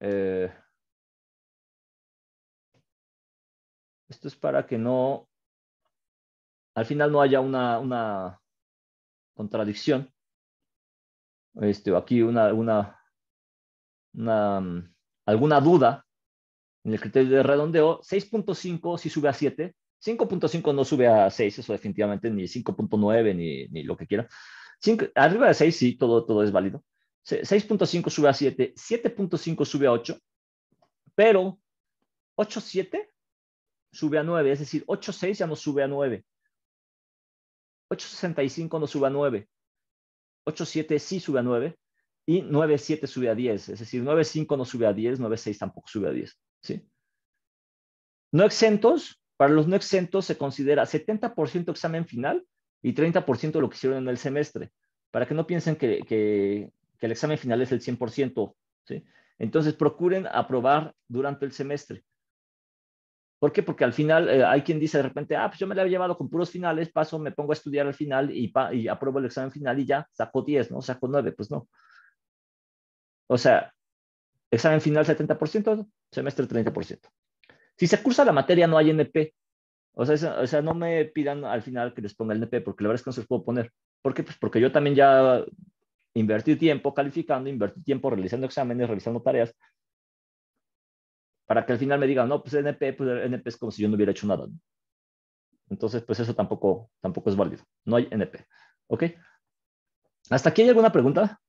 Eh, esto es para que no... Al final no haya una, una contradicción. Este, aquí una, una, una, alguna duda en el criterio de redondeo. 6.5 si sube a 7 5.5 no sube a 6, eso definitivamente, ni 5.9, ni, lo que quiera. arriba de 6, sí, todo, todo es válido. 6.5 sube a 7, 7.5 sube a 8, pero 8.7 sube a 9, es decir, 8.6 ya no sube a 9. 8.65 no sube a 9. 8.7 sí sube a 9. Y 9.7 sube a 10. Es decir, 9.5 no sube a 10, 9.6 tampoco sube a 10. ¿sí? No exentos, para los no exentos se considera 70% examen final y 30% lo que hicieron en el semestre, para que no piensen que, el examen final es el 100%. Entonces, procuren aprobar durante el semestre. ¿Por qué? Porque al final eh, hay quien dice de repente, ah, pues yo me la he llevado con puros finales, paso, me pongo a estudiar al final y, y apruebo el examen final y ya saco 10, ¿no? Saco 9, pues no. O sea, examen final 70%, semestre 30%. Si se cursa la materia, no hay NP. O sea, o sea, no me pidan al final que les ponga el NP, porque la verdad es que no se los puedo poner. ¿Por qué? Pues porque yo también ya invertí tiempo calificando, invertí tiempo realizando exámenes, realizando tareas, para que al final me digan, no, pues NP, pues NP es como si yo no hubiera hecho nada. Entonces, pues eso tampoco, tampoco es válido. No hay NP. ¿Ok? ¿Hasta aquí hay alguna pregunta?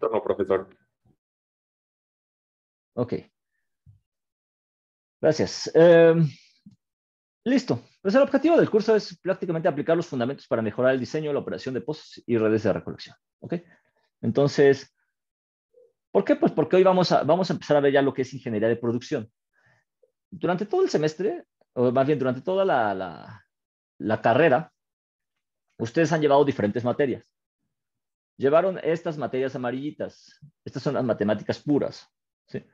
No, profesor. Ok. Gracias. Em, listo. Pues el objetivo del curso es prácticamente aplicar los fundamentos para mejorar el diseño, la operación de pozos y redes de recolección. ¿Ok? Entonces, ¿por qué? Pues porque hoy vamos a, vamos a empezar a ver ya lo que es ingeniería de producción. Durante todo el semestre, o más bien durante toda la, la carrera, ustedes han llevado diferentes materias. Llevaron estas materias amarillitas. Estas son las matemáticas puras. ¿sí?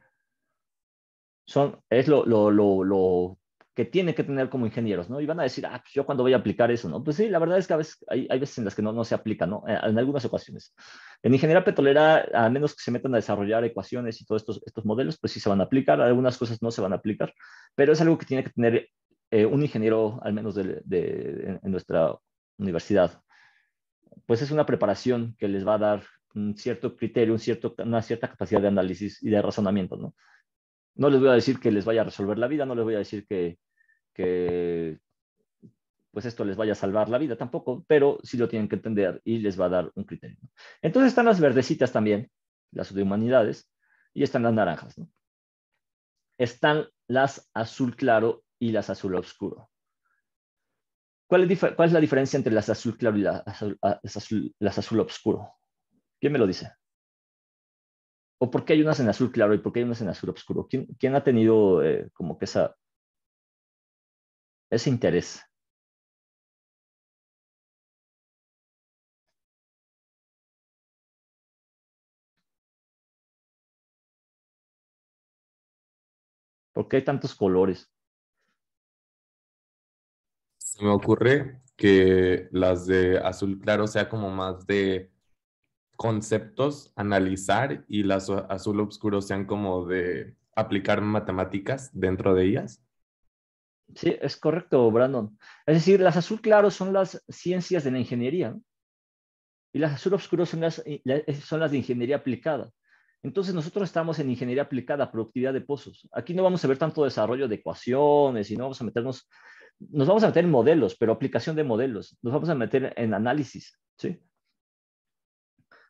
son, es lo, lo, lo, lo que tienen que tener como ingenieros, ¿no? Y van a decir, ah, pues yo cuando voy a aplicar eso, ¿no? Pues sí, la verdad es que a veces, hay, hay veces en las que no, no se aplica, ¿no? Eh, en, algunas ecuaciones. En ingeniería petrolera, a menos que se metan a desarrollar ecuaciones y todos estos, estos modelos, pues sí se van a aplicar, algunas cosas no se van a aplicar, pero es algo que tiene que tener eh, un ingeniero, al menos de, de, en nuestra universidad. Pues es una preparación que les va a dar un cierto criterio, un cierto, una cierta capacidad de análisis y de razonamiento, ¿no? No les voy a decir que les vaya a resolver la vida, no les voy a decir que, pues esto les vaya a salvar la vida tampoco, pero sí lo tienen que entender y les va a dar un criterio. Entonces están las verdecitas también, las de humanidades, y están las naranjas. Están las azul claro y las azul oscuro. ¿Cuál es, la diferencia entre las azul claro y las azul, las azul, oscuro? ¿Quién me lo dice? ¿O por qué hay unas en azul claro y por qué hay unas en azul oscuro? ¿Quién, ha tenido eh, como que ese interés? ¿Por qué hay tantos colores? Se me ocurre que las de azul claro sea como más de conceptos, analizar y las azul oscuro sean como de aplicar matemáticas dentro de ellas? Sí, es correcto, Brandon. Es decir, las azul claro son las ciencias de la ingeniería y las azul oscuro son las, eh, eh, son las de ingeniería aplicada. Entonces nosotros estamos en ingeniería aplicada, productividad de pozos. Aquí no vamos a ver tanto desarrollo de ecuaciones y no vamos a meternos, nos vamos a meter en modelos, pero aplicación de modelos, nos vamos a meter en análisis, ¿sí?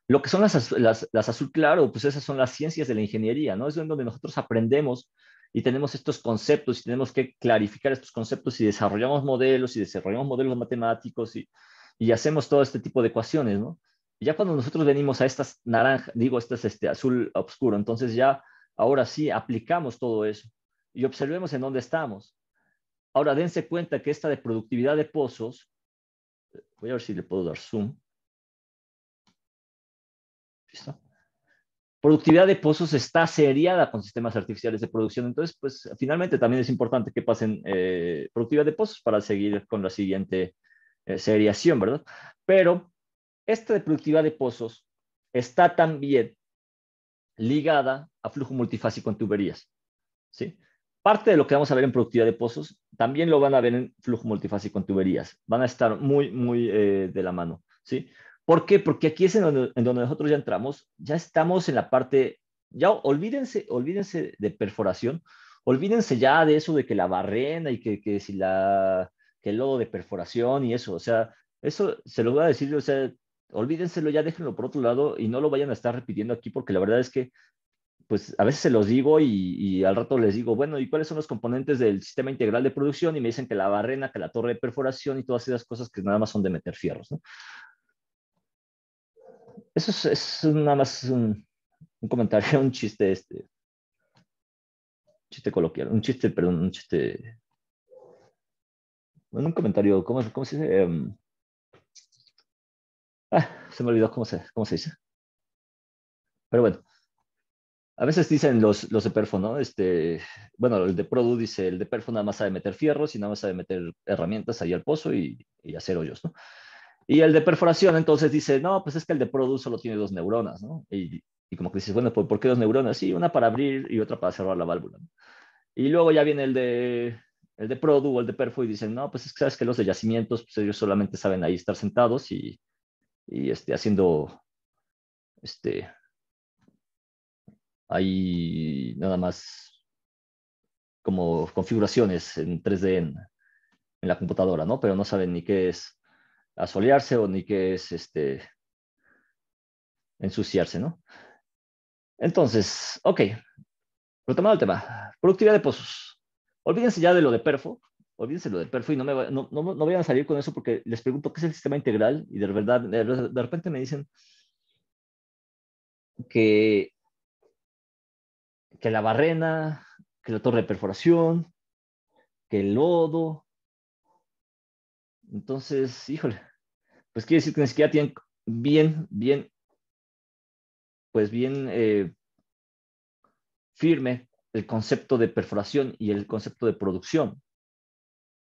Lo que son las, azul claro, pues esas son las ciencias de la ingeniería, ¿no? Es donde nosotros aprendemos y tenemos estos conceptos y tenemos que clarificar estos conceptos y desarrollamos modelos y desarrollamos modelos matemáticos y, hacemos todo este tipo de ecuaciones, ¿no? ya cuando nosotros venimos a estas naranjas, digo, estas este azul oscuro, entonces ya ahora sí aplicamos todo eso y observemos en dónde estamos. Ahora dense cuenta que esta de productividad de pozos, voy a ver si le puedo dar zoom, Productividad de pozos está seriada con sistemas artificiales de producción, entonces, pues finalmente también es importante que pasen eh, productividad de pozos para seguir con la siguiente eh, seriación, ¿verdad? Pero esta de productividad de pozos está también ligada a flujo multifásico en tuberías, ¿sí? Parte de lo que vamos a ver en productividad de pozos también lo van a ver en flujo multifásico en tuberías, van a estar muy, muy eh, de la mano, ¿sí? ¿Por qué? Porque aquí es en donde, nosotros ya entramos, ya estamos en la parte, ya olvídense, olvídense de perforación, olvídense ya de eso de que la barrena y que, que si la, que el lodo de perforación y eso, o sea, eso se lo voy a decir, o sea, olvídenselo ya, déjenlo por otro lado y no lo vayan a estar repitiendo aquí porque la verdad es que pues a veces se los digo y, y, al rato les digo, bueno, ¿y cuáles son los componentes del sistema integral de producción? Y me dicen que la barrena, que la torre de perforación y todas esas cosas que nada más son de meter fierros, ¿no? Eso es, nada más un, comentario, un chiste este. chiste coloquial, un chiste, perdón, un chiste. Bueno, un comentario, ¿cómo, se dice? Em, ah, se me olvidó cómo se, cómo se dice. Pero bueno. A veces dicen los, los de Perfo, ¿no? Este, bueno, el de Produ dice, el de Perfo nada más sabe meter fierros y nada más sabe meter herramientas ahí al pozo y hacer hoyos, ¿no? Y el de perforación entonces dice, no, pues es que el de Produce solo tiene dos neuronas, ¿no? Y, como que dices, bueno, pues ¿por, qué dos neuronas? Sí, una para abrir y otra para cerrar la válvula. Y luego ya viene el de, el de Produ o el de Perfo y dicen, no, pues es que sabes que los de yacimientos, pues ellos solamente saben ahí estar sentados y, y este, haciendo, este, ahí nada más como configuraciones en 3D en la computadora, ¿no? Pero no saben ni qué es asolearse o ni que es este, ensuciarse, ¿no? Entonces, ok, retomando el tema, productividad de pozos. Olvídense ya de lo de perfo, olvídense lo de perfo y no, me no, no, vayan a salir con eso porque les pregunto qué es el sistema integral y de verdad, de, repente me dicen que, que la barrena, que la torre de perforación, que el lodo. Entonces, híjole, pues quiere decir que ni siquiera tienen bien, bien, pues bien eh, firme el concepto de perforación y el concepto de producción.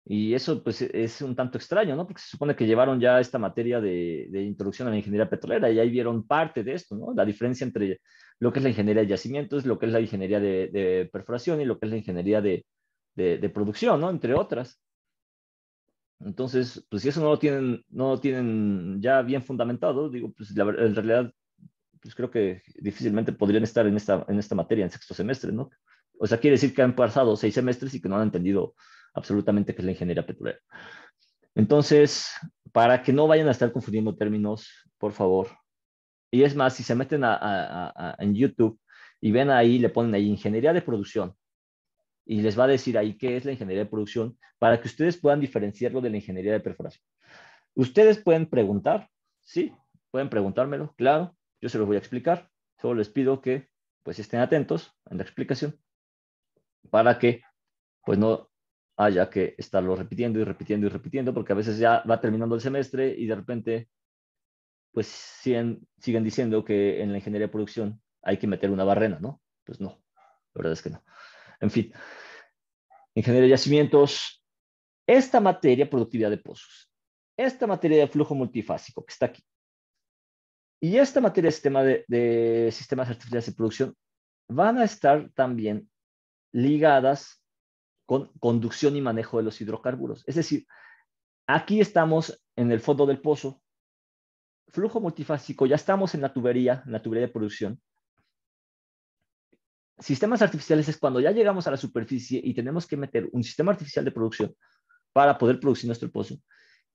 Y eso pues e-, es un tanto extraño, ¿no? Porque se supone que llevaron ya esta materia de, introducción a la ingeniería petrolera y ahí vieron parte de esto, ¿no? La diferencia entre lo que es la ingeniería de yacimientos, lo que es la ingeniería de, perforación y lo que es la ingeniería de, de, producción, ¿no? Entre otras. Entonces, pues si eso no lo tienen, no tienen ya bien fundamentado, digo, pues en realidad, pues creo que difícilmente podrían estar en esta, en esta materia en sexto semestre, ¿no? O sea, quiere decir que han pasado seis semestres y que no han entendido absolutamente qué es la ingeniería petrolera. Entonces, para que no vayan a estar confundiendo términos, por favor. Y es más, si se meten en YouTube y ven ahí, le ponen ahí ingeniería de producción y les va a decir ahí qué es la ingeniería de producción para que ustedes puedan diferenciarlo de la ingeniería de perforación. Ustedes pueden preguntar, sí, pueden preguntármelo, claro, yo se los voy a explicar, solo les pido que pues estén atentos en la explicación para que pues no haya que estarlo repitiendo y repitiendo y repitiendo porque a veces ya va terminando el semestre y de repente pues siguen, siguen diciendo que en la ingeniería de producción hay que meter una barrena, ¿no? Pues no, la verdad es que no. En fin, ingeniería de yacimientos, esta materia, productividad de pozos, esta materia de flujo multifásico que está aquí, y esta materia de, sistema de, de sistemas artificiales de producción van a estar también ligadas con conducción y manejo de los hidrocarburos. Es decir, aquí estamos en el fondo del pozo, flujo multifásico, ya estamos en la tubería, en la tubería de producción, sistemas artificiales es cuando ya llegamos a la superficie y tenemos que meter un sistema artificial de producción para poder producir nuestro pozo.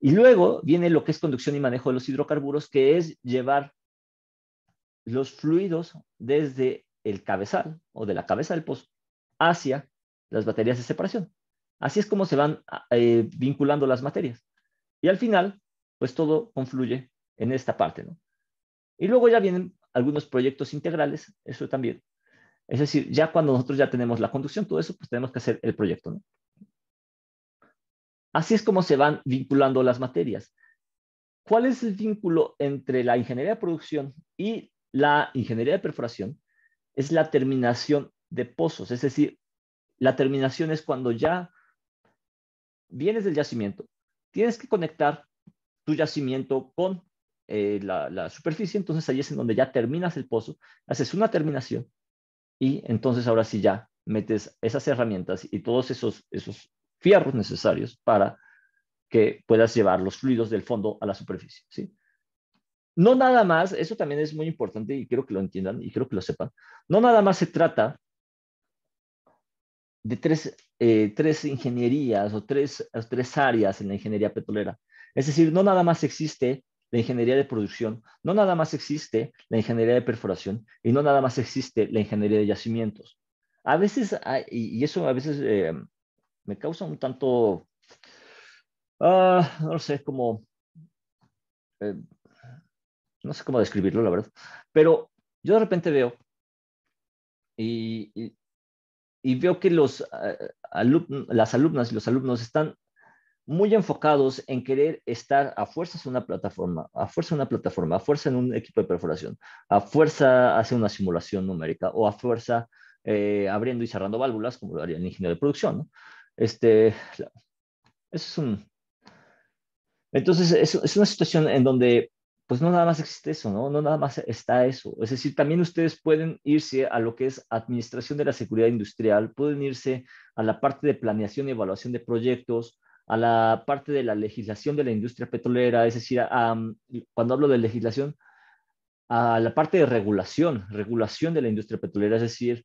Y luego viene lo que es conducción y manejo de los hidrocarburos, que es llevar los fluidos desde el cabezal o de la cabeza del pozo hacia las baterías de separación. Así es como se van eh, vinculando las materias. Y al final, pues todo confluye en esta parte, ¿no? Y luego ya vienen algunos proyectos integrales, eso también, es decir, ya cuando nosotros ya tenemos la conducción, todo eso, pues tenemos que hacer el proyecto. ¿no? Así es como se van vinculando las materias. ¿Cuál es el vínculo entre la ingeniería de producción y la ingeniería de perforación? Es la terminación de pozos, es decir, la terminación es cuando ya vienes del yacimiento, tienes que conectar tu yacimiento con eh, la, la, superficie, entonces ahí es en donde ya terminas el pozo, haces una terminación y entonces ahora sí ya metes esas herramientas y todos esos, esos fierros necesarios para que puedas llevar los fluidos del fondo a la superficie. No nada más, eso también es muy importante y quiero que lo entiendan y quiero que lo sepan, no nada más se trata de tres, eh, ingenierías o tres, tres áreas en la ingeniería petrolera. Es decir, no nada más existe la ingeniería de producción, no nada más existe la ingeniería de perforación y no nada más existe la ingeniería de yacimientos. A veces, y eso a veces eh, me causa un tanto, ah, no sé, cómo eh, no sé cómo describirlo, la verdad, pero yo de repente veo y, veo que los, eh, las alumnas y los alumnos están muy enfocados en querer estar a fuerzas en una plataforma, a fuerza en una plataforma, a fuerza en un equipo de perforación, a fuerza hacer una simulación numérica o a fuerza eh, abriendo y cerrando válvulas, como lo haría el ingeniero de producción. Este, es un... Entonces, es, es, una situación en donde, pues no nada más existe eso, ¿no? No nada más está eso. Es decir, también ustedes pueden irse a lo que es administración de la seguridad industrial, pueden irse a la parte de planeación y evaluación de proyectos, a la parte de la legislación de la industria petrolera, es decir, cuando hablo de legislación, a la parte de regulación, regulación de la industria petrolera, es decir,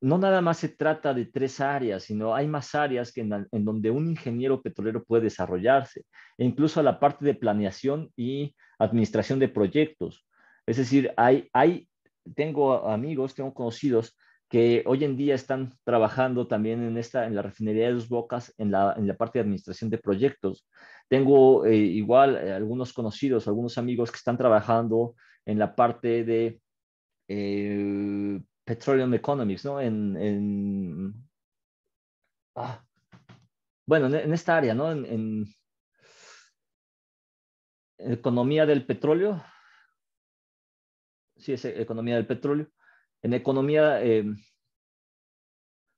no nada más se trata de tres áreas, sino hay más áreas en, donde un ingeniero petrolero puede desarrollarse, e incluso a la parte de planeación y administración de proyectos. Es decir, hay, hay, tengo amigos, tengo conocidos que hoy en día están trabajando también en, esta, en la refinería de Dos Bocas, en la, en la parte de administración de proyectos. Tengo eh, igual eh, algunos conocidos, algunos amigos que están trabajando en la parte de eh, Petroleum Economics, ¿no? En, ah, bueno, en, en, esta área, ¿no? En, economía del petróleo. Sí, es economía del petróleo en economía, em,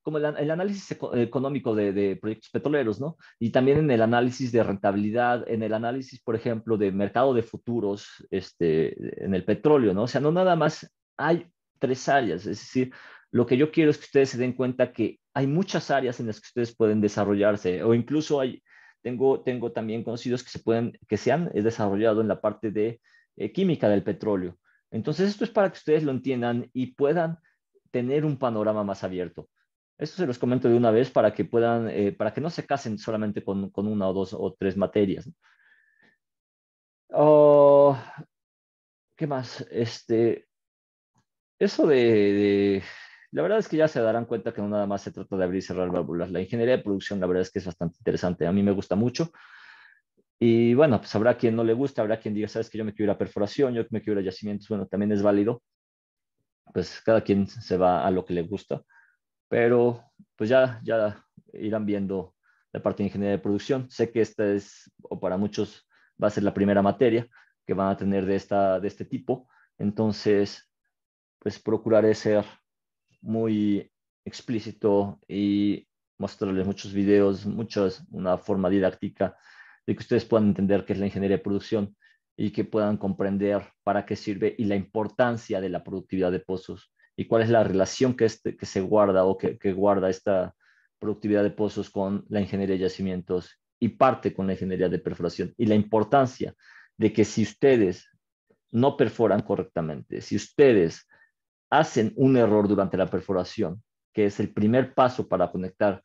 como el, análisis económico de, proyectos petroleros, ¿no? Y también en el análisis de rentabilidad, en el análisis, por ejemplo, de mercado de futuros este, en el petróleo, ¿no? O sea, no nada más hay tres áreas, es decir, lo que yo quiero es que ustedes se den cuenta que hay muchas áreas en las que ustedes pueden desarrollarse o incluso hay, tengo, tengo también conocidos que se, pueden, que se han desarrollado en la parte de eh, química del petróleo. Entonces, esto es para que ustedes lo entiendan y puedan tener un panorama más abierto. Esto se los comento de una vez para que puedan, eh, para que no se casen solamente con, una o dos o tres materias. Oh, ¿Qué más? Este, eso de, de, la verdad es que ya se darán cuenta que no nada más se trata de abrir y cerrar válvulas. La ingeniería de producción, la verdad es que es bastante interesante. A mí me gusta mucho. Y bueno, pues habrá quien no le guste, habrá quien diga, sabes que yo me quiero ir a perforación, yo me quiero ir a yacimientos, bueno, también es válido. Pues cada quien se va a lo que le gusta, pero pues ya, ya irán viendo la parte de ingeniería de producción. Sé que esta es, o para muchos va a ser la primera materia que van a tener de, esta, de este tipo, entonces pues procuraré ser muy explícito y mostrarles muchos videos, muchas, una forma didáctica de que ustedes puedan entender qué es la ingeniería de producción y que puedan comprender para qué sirve y la importancia de la productividad de pozos y cuál es la relación que, este, que se guarda o que, que guarda esta productividad de pozos con la ingeniería de yacimientos y parte con la ingeniería de perforación y la importancia de que si ustedes no perforan correctamente, si ustedes hacen un error durante la perforación, que es el primer paso para conectar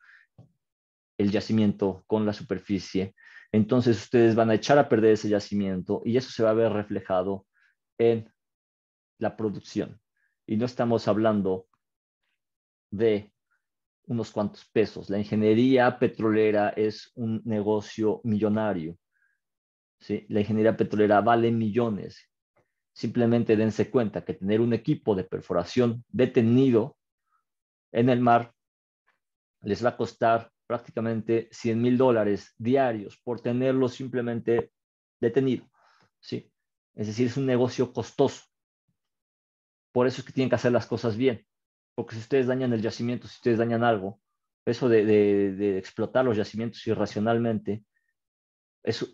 el yacimiento con la superficie, entonces ustedes van a echar a perder ese yacimiento y eso se va a ver reflejado en la producción. Y no estamos hablando de unos cuantos pesos. La ingeniería petrolera es un negocio millonario. ¿sí? La ingeniería petrolera vale millones. Simplemente dense cuenta que tener un equipo de perforación detenido en el mar les va a costar prácticamente 100 mil dólares diarios por tenerlo simplemente detenido. ¿sí? Es decir, es un negocio costoso. Por eso es que tienen que hacer las cosas bien. Porque si ustedes dañan el yacimiento, si ustedes dañan algo, eso de, explotar los yacimientos irracionalmente es,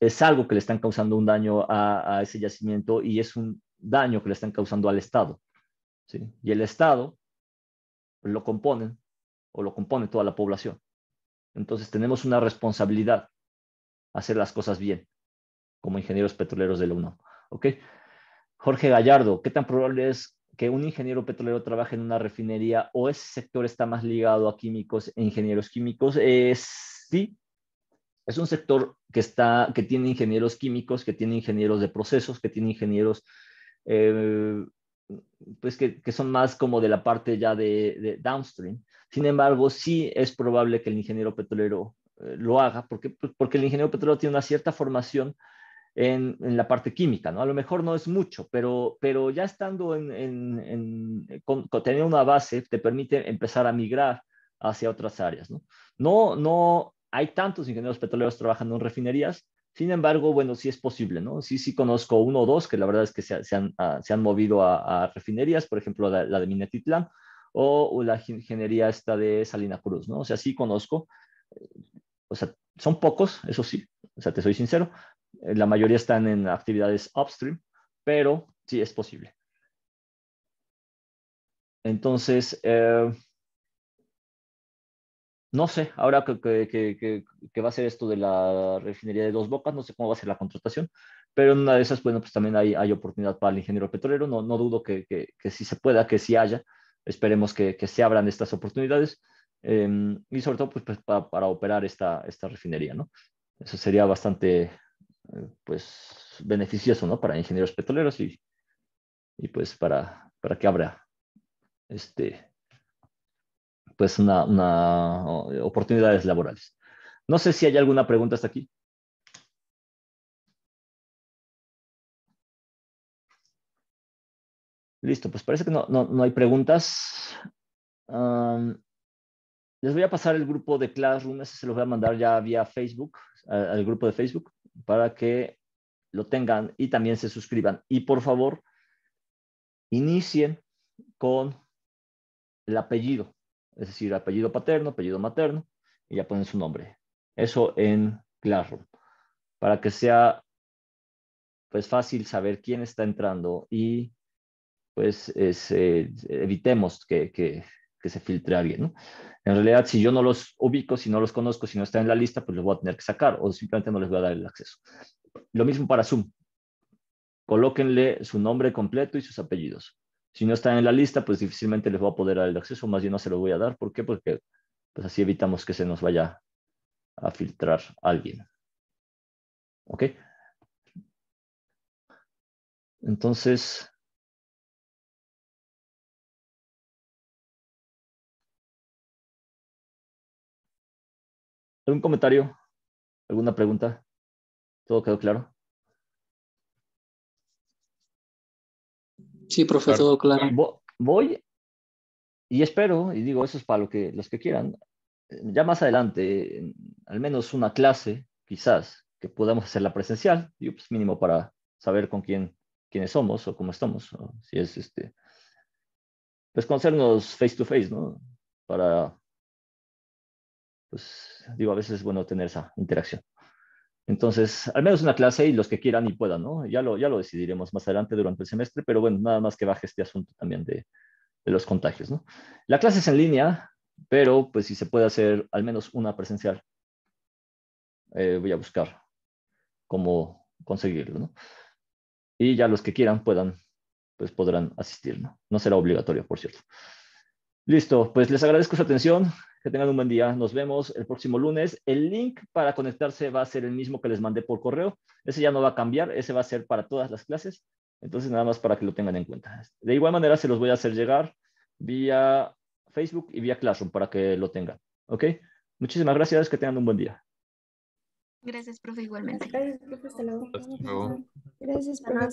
es, algo que le están causando un daño a, ese yacimiento y es un daño que le están causando al Estado. ¿sí? Y el Estado lo componen o lo compone toda la población. Entonces tenemos una responsabilidad, hacer las cosas bien, como ingenieros petroleros del la Jorge Gallardo, ¿qué tan probable es que un ingeniero petrolero trabaje en una refinería o ese sector está más ligado a químicos e ingenieros químicos? Es eh, sí, es un sector que, está, que tiene ingenieros químicos, que tiene ingenieros de procesos, que tiene ingenieros eh, pues que, son más como de la parte ya de, downstream. Sin embargo, sí es probable que el ingeniero petrolero eh, lo haga, porque, pues, porque el ingeniero petrolero tiene una cierta formación en, la parte química, ¿no? A lo mejor no es mucho, pero, pero ya estando en, en, en eh, tener una base te permite empezar a migrar hacia otras áreas, ¿no? No, no hay tantos ingenieros petroleros trabajando en refinerías, sin embargo, bueno, sí es posible, ¿no? Sí, sí conozco uno o dos que la verdad es que se, ah, han, movido a, refinerías, por ejemplo, la, de Minatitlán o, la ingeniería esta de Salina Cruz, ¿no? O sea, sí conozco. Eh, o sea, son pocos, eso sí, o sea, te soy sincero. Eh, la mayoría están en actividades upstream, pero sí es posible. Entonces, eh, no sé, ahora que, que, va a ser esto de la refinería de Dos Bocas, no sé cómo va a ser la contratación, pero en una de esas, bueno, pues también hay, hay oportunidad para el ingeniero petrolero, no, no dudo que, si se pueda, que si haya, esperemos que, se abran estas oportunidades em, y sobre todo pues, pues para, para, operar esta, esta refinería, ¿no? Eso sería bastante, eh, pues, beneficioso, ¿no? Para ingenieros petroleros y, y pues para, para que abra este, pues una, oportunidades laborales. No sé si hay alguna pregunta hasta aquí. Listo, pues parece que no, no, hay preguntas. les voy a pasar el grupo de Classroom, ese se lo voy a mandar ya vía Facebook, al grupo de Facebook, para que lo tengan y también se suscriban. Y por favor, inicien con el apellido es decir, apellido paterno, apellido materno, y ya ponen su nombre. Eso en Classroom, para que sea pues, fácil saber quién está entrando y pues eh, evitemos que, se filtre alguien. En realidad, si yo no los ubico, si no los conozco, si no está en la lista, pues los voy a tener que sacar o simplemente no les voy a dar el acceso. Lo mismo para Zoom. Colóquenle su nombre completo y sus apellidos si no están en la lista, pues difícilmente les voy a poder dar el acceso, más bien no se lo voy a dar. ¿Por qué? Porque pues así evitamos que se nos vaya a filtrar alguien. ¿Ok? Entonces, ¿algún comentario? ¿Alguna pregunta? ¿Todo quedó claro? Sí, profesor, claro. Voy y espero, y digo, eso es para lo que, los que quieran, ya más adelante, al menos una clase, quizás, que podamos hacerla presencial, y pues mínimo para saber con quién, quiénes somos o cómo estamos, si es este, pues conocernos face to face, ¿no? Para, pues digo, a veces es bueno tener esa interacción. Entonces, al menos una clase y los que quieran y puedan, ¿no? Ya lo, ya lo decidiremos más adelante durante el semestre, pero bueno, nada más que baje este asunto también de, los contagios, ¿no? La clase es en línea, pero pues si se puede hacer al menos una presencial. Eh, voy a buscar cómo conseguirlo, ¿no? Y ya los que quieran puedan, pues podrán asistir, ¿no? No será obligatorio, por cierto. Listo, pues les agradezco su atención, que tengan un buen día, nos vemos el próximo lunes. El link para conectarse va a ser el mismo que les mandé por correo, ese ya no va a cambiar, ese va a ser para todas las clases, entonces nada más para que lo tengan en cuenta. De igual manera se los voy a hacer llegar vía Facebook y vía Classroom para que lo tengan, ¿ok? Muchísimas gracias, que tengan un buen día. Gracias, profe, igualmente. Gracias, profe. Hasta luego. Gracias,